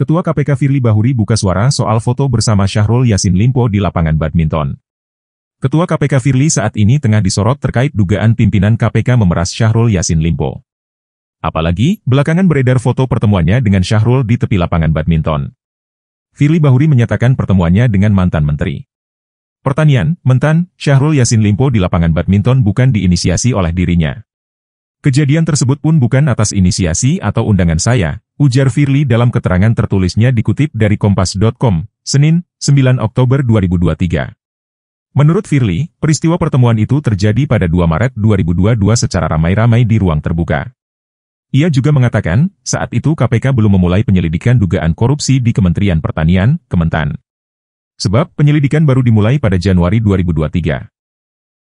Ketua KPK Firly Bahuri buka suara soal foto bersama Syahrul Yasin Limpo di lapangan badminton. Ketua KPK Firly saat ini tengah disorot terkait dugaan pimpinan KPK memeras Syahrul Yasin Limpo. Apalagi, belakangan beredar foto pertemuannya dengan Syahrul di tepi lapangan badminton. Firly Bahuri menyatakan pertemuannya dengan mantan menteri. Pertanian, Mentan, Syahrul Yasin Limpo di lapangan badminton bukan diinisiasi oleh dirinya. Kejadian tersebut pun bukan atas inisiasi atau undangan saya, ujar Firly dalam keterangan tertulisnya dikutip dari Kompas.com, Senin, 9 Oktober 2023. Menurut Firly, peristiwa pertemuan itu terjadi pada 2 Maret 2022 secara ramai-ramai di ruang terbuka. Ia juga mengatakan, saat itu KPK belum memulai penyelidikan dugaan korupsi di Kementerian Pertanian, Kementan. Sebab penyelidikan baru dimulai pada Januari 2023.